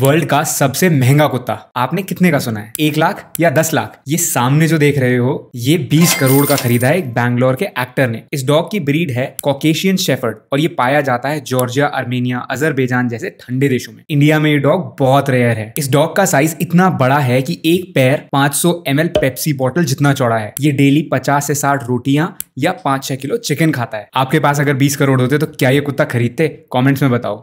world का सबसे महंगा कुत्ता आपने कितने का सुना है एक लाख या दस लाख ये सामने जो देख रहे हो ये बीस करोड़ का खरीदा है एक बैंगलोर के एक्टर ने इस डॉग की ब्रीड है कॉकेशियन शेफर्ड और ये पाया जाता है जॉर्जिया अर्मेनिया अजरबैजान जैसे ठंडे देशों में इंडिया में ये डॉग बहुत रेयर है इस डॉग का साइज इतना बड़ा है की एक पैर पांच सौ पेप्सी बॉटल जितना चौड़ा है ये डेली पचास से साठ रोटियां या पांच छह किलो चिकन खाता है आपके पास अगर बीस करोड़ होते तो क्या ये कुत्ता खरीदते कॉमेंट्स में बताओ